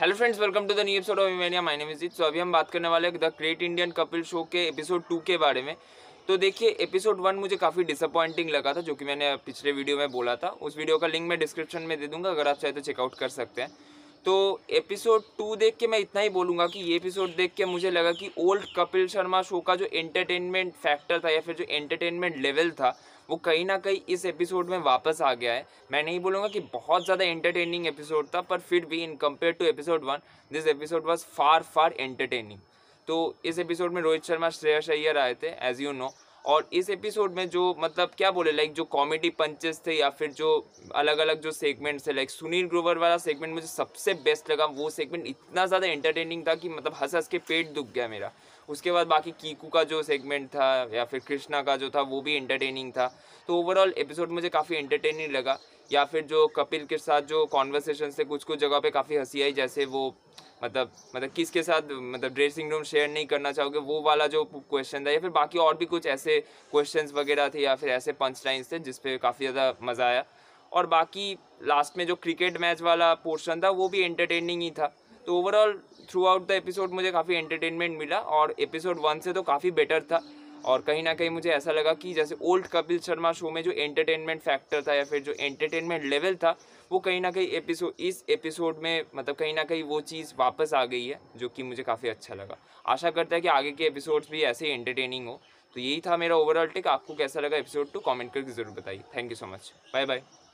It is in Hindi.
hello friends welcome to the new episode of इमेनिया माय नेम इज इट सो अभी हम बात करने वाले हैं the great Indian Kapil show के एपिसोड टू के बारे में तो देखिए एपिसोड वन मुझे काफ़ी डिसअपॉइंटिंग लगा था जो कि मैंने पिछले वीडियो में बोला था उस वीडियो का लिंक मैं डिस्क्रिप्शन में दे दूंगा अगर आप चाहे तो चेकआउट कर सकते हैं तो एपिसोड टू देख के मैं इतना ही बोलूँगा कि ये एपिसोड देख के मुझे लगा कि ओल्ड कपिल शर्मा शो का जो एंटरटेनमेंट फैक्टर था या फिर जो एंटरटेनमेंट लेवल था वो कहीं ना कहीं इस एपिसोड में वापस आ गया है मैं नहीं बोलूँगा कि बहुत ज़्यादा एंटरटेनिंग एपिसोड था पर फिर भी in compare to episode one this episode was far far entertaining तो इस एपिसोड में रोहित शर्मा श्रेयस अय्यर आए थे एज यू नो और इस एपिसोड में जो मतलब क्या बोले लाइक जो कॉमेडी पंचेस थे या फिर जो अलग अलग जो सेगमेंट्स थे लाइक सुनील ग्रोवर वाला सेगमेंट मुझे सबसे बेस्ट लगा वो सेगमेंट इतना ज़्यादा एंटरटेनिंग था कि मतलब हंस हंस के पेट दुख गया मेरा उसके बाद बाकी कीकू का जो सेगमेंट था या फिर कृष्णा का जो था वो भी एंटरटेनिंग था तो ओवरऑल एपिसोड मुझे काफ़ी एंटरटेनिंग लगा या फिर जो कपिल के साथ जो कॉन्वर्सेशन थे कुछ कुछ जगह पे काफ़ी हंसी आई जैसे वो मतलब मतलब किसके साथ मतलब ड्रेसिंग रूम शेयर नहीं करना चाहोगे वो वाला जो क्वेश्चन था या फिर बाकी और भी कुछ ऐसे क्वेश्चन वगैरह थे या फिर ऐसे पंच लाइन्स थे जिसपे काफ़ी ज़्यादा मज़ा आया और बाकी लास्ट में जो क्रिकेट मैच वाला पोर्शन था वो भी एंटरटेनिंग ही था तो overall throughout the episode मुझे काफ़ी एंटरटेनमेंट मिला और एपिसोड वन से तो काफ़ी बेटर था और कहीं ना कहीं मुझे ऐसा लगा कि जैसे ओल्ड कपिल शर्मा शो में जो एंटरटेनमेंट फैक्टर था या फिर जो एंटरटेनमेंट लेवल था वो कहीं ना कहीं एपिसोड इस एपिसोड में मतलब कहीं ना कहीं वो चीज़ वापस आ गई है जो कि मुझे काफ़ी अच्छा लगा आशा करता है कि आगे के एपिसोड्स भी ऐसे ही एंटरटेनिंग हो तो यही था मेरा ओवरऑल टेक आपको कैसा लगा एपिसोड टू कॉमेंट करके ज़रूर बताइए thank you so much bye bye